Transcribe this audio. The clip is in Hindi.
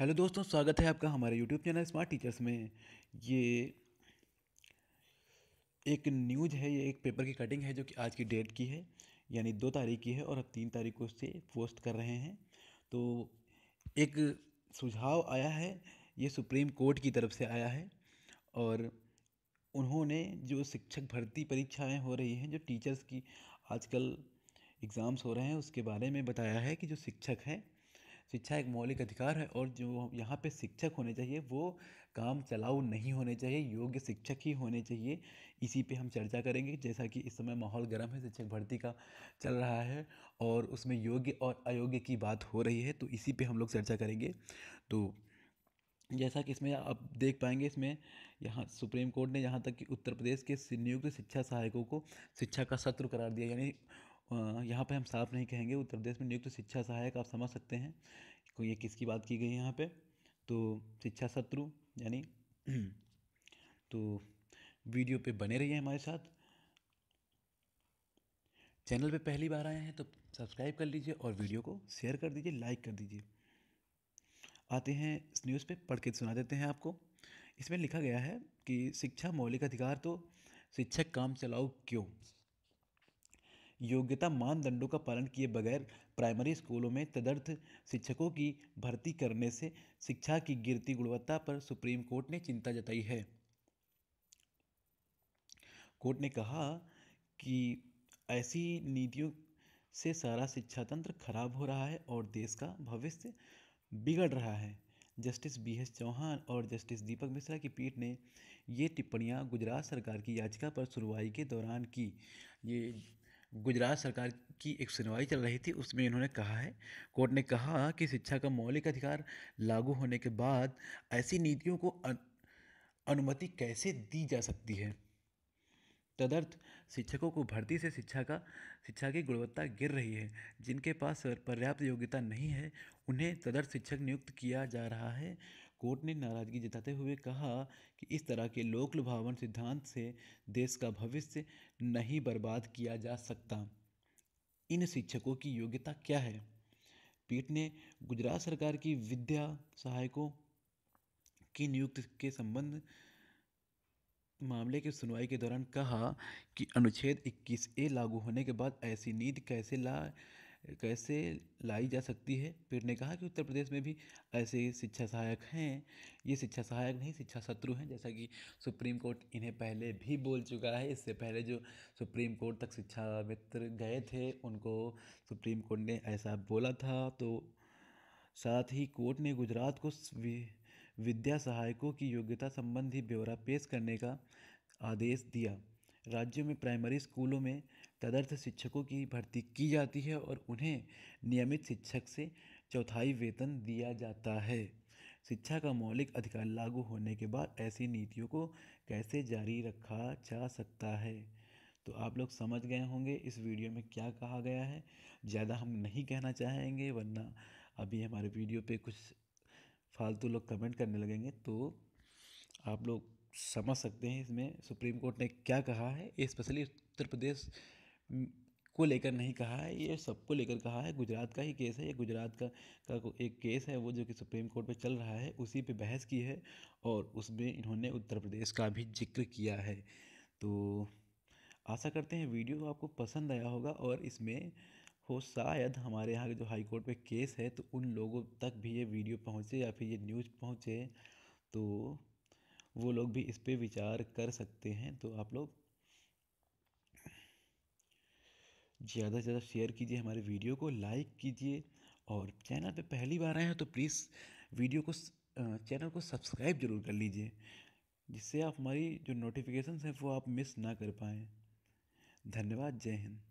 हेलो दोस्तों स्वागत है आपका हमारे यूट्यूब चैनल स्मार्ट टीचर्स में ये एक न्यूज है ये एक पेपर की कटिंग है जो कि आज की डेट की है यानी दो तारीख की है और अब तीन तारीख को से पोस्ट कर रहे हैं तो एक सुझाव आया है ये सुप्रीम कोर्ट की तरफ से आया है और उन्होंने जो शिक्षक भर्ती परीक्षाएं हो रही हैं जो टीचर्स की आजकल एग्ज़ाम्स हो रहे हैं उसके बारे में बताया है कि जो शिक्षक हैं शिक्षा एक मौलिक अधिकार है और जो यहाँ पे शिक्षक होने चाहिए वो काम चलाऊ नहीं होने चाहिए योग्य शिक्षक ही होने चाहिए इसी पे हम चर्चा करेंगे जैसा कि इस समय माहौल गर्म है शिक्षक भर्ती का चल रहा है और उसमें योग्य और अयोग्य की बात हो रही है तो इसी पर हम लोग चर्चा करेंगे तो जैसा कि इसमें आप देख पाएंगे इसमें यहाँ सुप्रीम कोर्ट ने यहाँ तक कि उत्तर प्रदेश के नियुक्त शिक्षा सहायकों को शिक्षा का शत्रु करार दिया यानी यहाँ पे हम साफ नहीं कहेंगे उत्तर प्रदेश में नियुक्त शिक्षा सहायक आप समझ सकते हैं को ये किसकी बात की गई है यहाँ पे तो शिक्षा शत्रु यानी तो वीडियो पे बने रहिए हमारे साथ चैनल पे पहली बार आए हैं तो सब्सक्राइब कर लीजिए और वीडियो को शेयर कर दीजिए लाइक कर दीजिए आते हैं इस न्यूज़ पे पढ़ के सुना देते हैं आपको इसमें लिखा गया है कि शिक्षा मौलिक अधिकार तो शिक्षक काम चलाओ क्यों योग्यता मानदंडों का पालन किए बगैर प्राइमरी स्कूलों में तदर्थ शिक्षकों की भर्ती करने से शिक्षा की गिरती गुणवत्ता पर सुप्रीम कोर्ट ने चिंता जताई है कोर्ट ने कहा कि ऐसी नीतियों से सारा शिक्षा तंत्र खराब हो रहा है और देश का भविष्य बिगड़ रहा है जस्टिस बी एस चौहान और जस्टिस दीपक मिश्रा की पीठ ने ये टिप्पणियाँ गुजरात सरकार की याचिका पर सुनवाई के दौरान की ये गुजरात सरकार की एक सुनवाई चल रही थी उसमें इन्होंने कहा है कोर्ट ने कहा कि शिक्षा का मौलिक अधिकार लागू होने के बाद ऐसी नीतियों को अनुमति कैसे दी जा सकती है तदर्थ शिक्षकों को भर्ती से शिक्षा का शिक्षा की गुणवत्ता गिर रही है जिनके पास पर्याप्त योग्यता नहीं है उन्हें तदर्थ शिक्षक नियुक्त किया जा रहा है कोर्ट ने नाराजगी जताते हुए कहा कि इस तरह के लोक लुभावन सिद्धांत से देश का भविष्य नहीं बर्बाद किया जा सकता इन शिक्षकों की योग्यता क्या है पीठ ने गुजरात सरकार की विद्या सहायकों की नियुक्ति के संबंध मामले की सुनवाई के दौरान कहा कि अनुच्छेद 21 ए लागू होने के बाद ऐसी नीति कैसे ला कैसे लाई जा सकती है फिर ने कहा कि उत्तर प्रदेश में भी ऐसे शिक्षा सहायक हैं ये शिक्षा सहायक नहीं शिक्षा शत्रु हैं जैसा कि सुप्रीम कोर्ट इन्हें पहले भी बोल चुका है इससे पहले जो सुप्रीम कोर्ट तक शिक्षा मित्र गए थे उनको सुप्रीम कोर्ट ने ऐसा बोला था तो साथ ही कोर्ट ने गुजरात को विद्या सहायकों की योग्यता संबंधी ब्यौरा पेश करने का आदेश दिया राज्य में प्राइमरी स्कूलों में तदर्थ शिक्षकों की भर्ती की जाती है और उन्हें नियमित शिक्षक से चौथाई वेतन दिया जाता है शिक्षा का मौलिक अधिकार लागू होने के बाद ऐसी नीतियों को कैसे जारी रखा जा सकता है तो आप लोग समझ गए होंगे इस वीडियो में क्या कहा गया है ज़्यादा हम नहीं कहना चाहेंगे वरना अभी हमारे वीडियो पे कुछ फालतू लोग कमेंट करने लगेंगे तो आप लोग समझ सकते हैं इसमें सुप्रीम कोर्ट ने क्या कहा है स्पेशली उत्तर प्रदेश को लेकर नहीं कहा है ये सबको लेकर कहा है गुजरात का ही केस है ये गुजरात का का एक केस है वो जो कि सुप्रीम कोर्ट पे चल रहा है उसी पे बहस की है और उसमें इन्होंने उत्तर प्रदेश का भी जिक्र किया है तो आशा करते हैं वीडियो आपको पसंद आया होगा और इसमें हो शायद हमारे यहाँ जो हाई कोर्ट पे केस है तो उन लोगों तक भी ये वीडियो पहुँचे या फिर ये न्यूज़ पहुँचे तो वो लोग भी इस पर विचार कर सकते हैं तो आप लोग ज़्यादा से ज़्यादा शेयर कीजिए हमारे वीडियो को लाइक कीजिए और चैनल पे पहली बार आए हैं तो प्लीज़ वीडियो को चैनल को सब्सक्राइब जरूर कर लीजिए जिससे आप हमारी जो नोटिफिकेशन हैं वो आप मिस ना कर पाएँ धन्यवाद जय हिंद